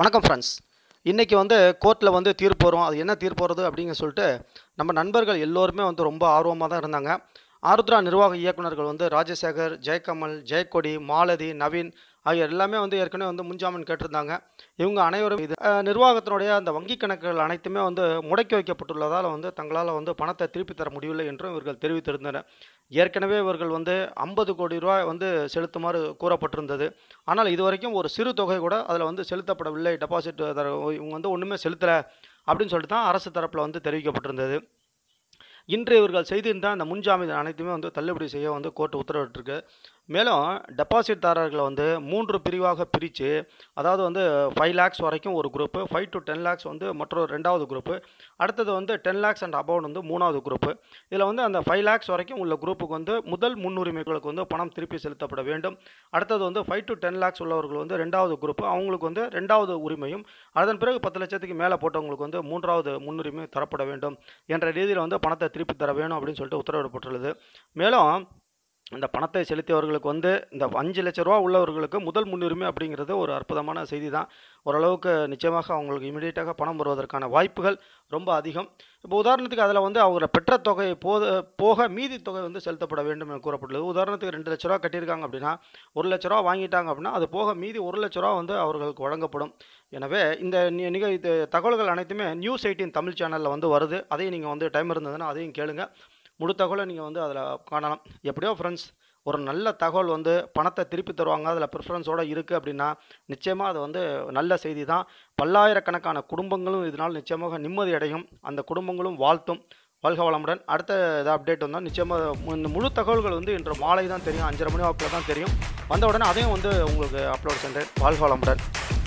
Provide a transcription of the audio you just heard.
வணக்கம் ஃப்ரெண்ட்ஸ் இன்றைக்கி வந்து கோர்ட்டில் வந்து தீர்ப்பு வரும் அது என்ன தீர்ப்பு வருது அப்படிங்க சொல்லிட்டு நம்ம நண்பர்கள் எல்லோருமே வந்து ரொம்ப ஆர்வமாக தான் இருந்தாங்க ஆருத்ரா நிர்வாக இயக்குநர்கள் வந்து ராஜசேகர் ஜெயக்கமல் ஜெயக்கொடி மாலதி நவீன் ஆகியோர் எல்லாமே வந்து ஏற்கனவே வந்து முன்ஜாமீன் கேட்டிருந்தாங்க இவங்க அனைவரும் இது நிர்வாகத்தினுடைய அந்த வங்கி கணக்குகள் அனைத்துமே வந்து முடக்கி வைக்கப்பட்டுள்ளதால் வந்து தங்களால் வந்து பணத்தை திருப்பி தர முடியவில்லை என்றும் இவர்கள் தெரிவித்திருந்தனர் ஏற்கனவே இவர்கள் வந்து ஐம்பது கோடி ரூபாய் வந்து செலுத்துமாறு கூறப்பட்டிருந்தது ஆனால் இதுவரைக்கும் ஒரு சிறு தொகை கூட அதில் வந்து செலுத்தப்படவில்லை டெபாசிட் தர இவங்க வந்து ஒன்றுமே செலுத்தலை அப்படின்னு சொல்லிட்டு தான் அரசு தரப்பில் வந்து தெரிவிக்கப்பட்டிருந்தது இன்று இவர்கள் செய்திருந்தால் அந்த முன்ஜாமீன் அனைத்துமே வந்து தள்ளுபடி செய்ய வந்து கோர்ட்டு உத்தரவிட்டிருக்கு மேலும் டெபாசிட்தாரர்களை வந்து மூன்று பிரிவாக பிரித்து அதாவது வந்து ஃபைவ் லேக்ஸ் வரைக்கும் ஒரு group five to ten lakhs வந்து மற்றொரு ரெண்டாவது குரூப்பு அடுத்தது வந்து டென் லேக்ஸ் அண்ட் அபவுட் வந்து மூணாவது குரூப்பு இதில் வந்து அந்த ஃபைவ் லேக்ஸ் வரைக்கும் உள்ள குரூப்புக்கு வந்து முதல் முன்னுரிமைகளுக்கு வந்து பணம் திருப்பி செலுத்தப்பட வேண்டும் அடுத்தது வந்து ஃபைவ் டு டென் லேக்ஸ் உள்ளவர்கள் வந்து ரெண்டாவது குரூப்பு அவங்களுக்கு வந்து ரெண்டாவது உரிமையும் அதன் பிறகு பத்து லட்சத்துக்கு மேலே போட்டவங்களுக்கு வந்து மூன்றாவது முன்னுரிமை தரப்பட வேண்டும் என்ற ரீதியில் வந்து பணத்தை திருப்பி தர வேணும் அப்படின்னு சொல்லிட்டு உத்தரவிடப்பட்டுள்ளது மேலும் இந்த பணத்தை செலுத்தியவர்களுக்கு வந்து இந்த அஞ்சு லட்ச ரூபா உள்ளவர்களுக்கு முதல் முன்னுரிமை அப்படிங்கிறது ஒரு அற்புதமான செய்தி தான் ஓரளவுக்கு நிச்சயமாக அவங்களுக்கு இமீடியட்டாக பணம் வருவதற்கான வாய்ப்புகள் ரொம்ப அதிகம் இப்போ உதாரணத்துக்கு அதில் வந்து அவங்க பெற்ற தொகை போத போக மீதி தொகை வந்து செலுத்தப்பட வேண்டும் என கூறப்பட்டுள்ளது உதாரணத்துக்கு ரெண்டு லட்ச ரூபா கட்டியிருக்காங்க அப்படின்னா ஒரு லட்ச ரூபா வாங்கிட்டாங்க அப்படின்னா அது போக மீதி ஒரு லட்ச ரூபா வந்து அவர்களுக்கு வழங்கப்படும் எனவே இந்த நிக இது தகவல்கள் அனைத்துமே நியூஸ் எயிட்டின் தமிழ் சேனலில் வந்து வருது அதையும் நீங்கள் வந்து டைம் இருந்ததுன்னா அதையும் கேளுங்கள் முழு தகவலை நீங்கள் வந்து அதில் காணலாம் எப்படியோ ஃப்ரெண்ட்ஸ் ஒரு நல்ல தகவல் வந்து பணத்தை திருப்பி தருவாங்க அதில் ப்ரிஃபரன்ஸோடு இருக்குது அப்படின்னா நிச்சயமாக அது வந்து நல்ல செய்தி தான் பல்லாயிரக்கணக்கான குடும்பங்களும் இதனால் நிச்சயமாக நிம்மதி அடையும் அந்த குடும்பங்களும் வாழ்த்தும் வாழ்க வளமுடன் அடுத்த ஏதாவது அப்டேட் வந்தால் நிச்சயமாக இந்த முழு தகவல்கள் வந்து இன்று மாலை தான் தெரியும் அஞ்சரை மணி வாக்கில் தான் தெரியும் வந்த உடனே அதையும் வந்து உங்களுக்கு அப்லோட் சென்றேன் வாழ்க வளமுடன்